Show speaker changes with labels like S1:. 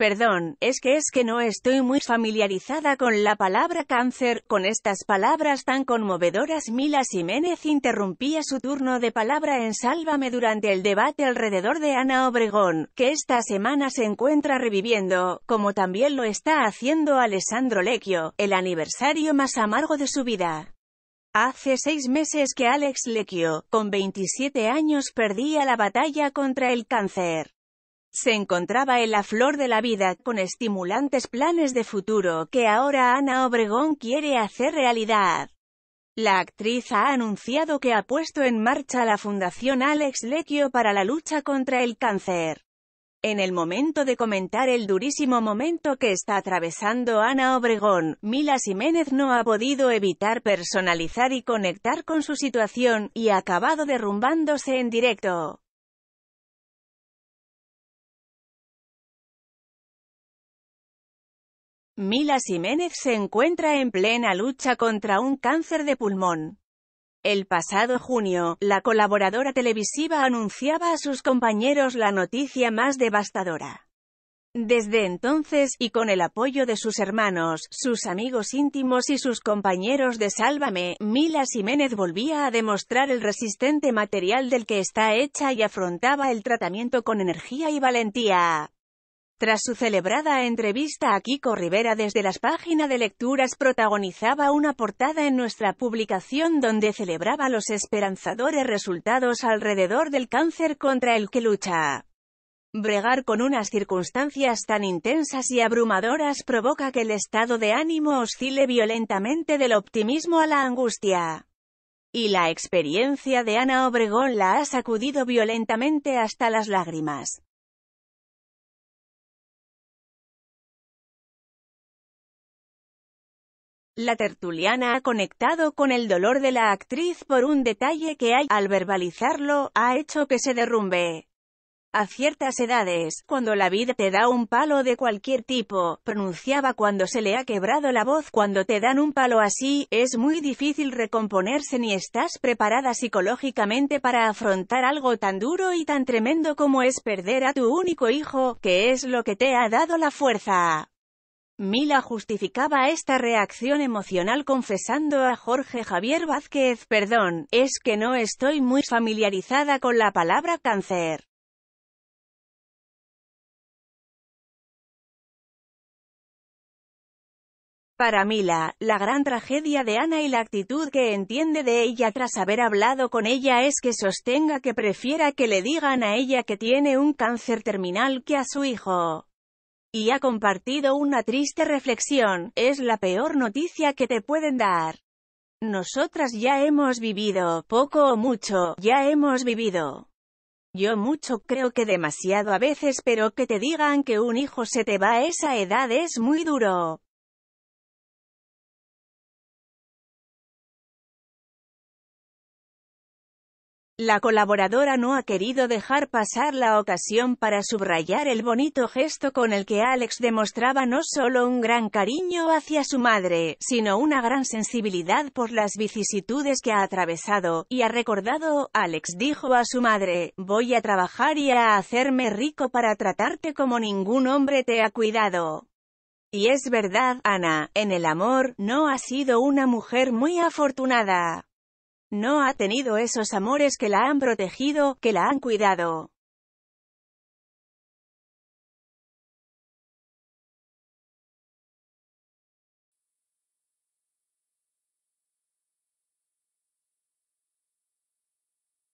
S1: Perdón, es que es que no estoy muy familiarizada con la palabra cáncer, con estas palabras tan conmovedoras. Mila Jiménez interrumpía su turno de palabra en Sálvame durante el debate alrededor de Ana Obregón, que esta semana se encuentra reviviendo, como también lo está haciendo Alessandro Lecchio, el aniversario más amargo de su vida. Hace seis meses que Alex Lecchio, con 27 años, perdía la batalla contra el cáncer se encontraba en la flor de la vida, con estimulantes planes de futuro que ahora Ana Obregón quiere hacer realidad. La actriz ha anunciado que ha puesto en marcha la Fundación Alex Lecchio para la lucha contra el cáncer. En el momento de comentar el durísimo momento que está atravesando Ana Obregón, Mila Jiménez no ha podido
S2: evitar personalizar y conectar con su situación, y ha acabado derrumbándose en
S3: directo. Mila Jiménez se encuentra en plena lucha
S2: contra un cáncer de pulmón. El pasado junio, la colaboradora
S1: televisiva anunciaba a sus compañeros la noticia más devastadora. Desde entonces, y con el apoyo de sus hermanos, sus amigos íntimos y sus compañeros de Sálvame, Mila Jiménez volvía a demostrar el resistente material del que está hecha y afrontaba el tratamiento con energía y valentía. Tras su celebrada entrevista a Kiko Rivera desde las páginas de lecturas protagonizaba una portada en nuestra publicación donde celebraba los esperanzadores resultados alrededor del cáncer contra el que lucha. Bregar con unas circunstancias tan intensas y abrumadoras provoca que el estado de ánimo oscile violentamente del
S2: optimismo a la angustia. Y la experiencia de Ana Obregón la ha
S3: sacudido violentamente hasta las lágrimas. La tertuliana
S2: ha conectado con el dolor de la actriz por un detalle que hay, al verbalizarlo, ha
S1: hecho que se derrumbe. A ciertas edades, cuando la vida te da un palo de cualquier tipo, pronunciaba cuando se le ha quebrado la voz, cuando te dan un palo así, es muy difícil recomponerse ni estás preparada psicológicamente para afrontar algo tan duro y tan tremendo como es perder a tu único hijo, que es lo que te ha dado la fuerza. Mila justificaba esta reacción emocional confesando
S2: a Jorge Javier Vázquez, perdón, es que no estoy muy familiarizada con
S3: la palabra cáncer. Para Mila, la gran tragedia
S2: de Ana y la actitud que entiende de ella tras haber hablado con ella es que sostenga que
S1: prefiera que le digan a ella que tiene un cáncer terminal que a su hijo y ha compartido una triste reflexión, es la peor noticia que te pueden dar. Nosotras ya hemos vivido, poco o mucho, ya hemos vivido.
S2: Yo mucho creo que demasiado a veces pero que te digan que un hijo se te
S3: va a esa edad es muy duro. La colaboradora
S2: no ha querido dejar pasar la ocasión para subrayar el bonito gesto con el que
S1: Alex demostraba no solo un gran cariño hacia su madre, sino una gran sensibilidad por las vicisitudes que ha atravesado, y ha recordado, Alex dijo a su madre, voy a trabajar y a hacerme rico para tratarte como ningún hombre te ha cuidado. Y es verdad, Ana, en el amor, no ha sido una mujer
S2: muy afortunada. No ha tenido esos amores que la han protegido,
S3: que la han cuidado.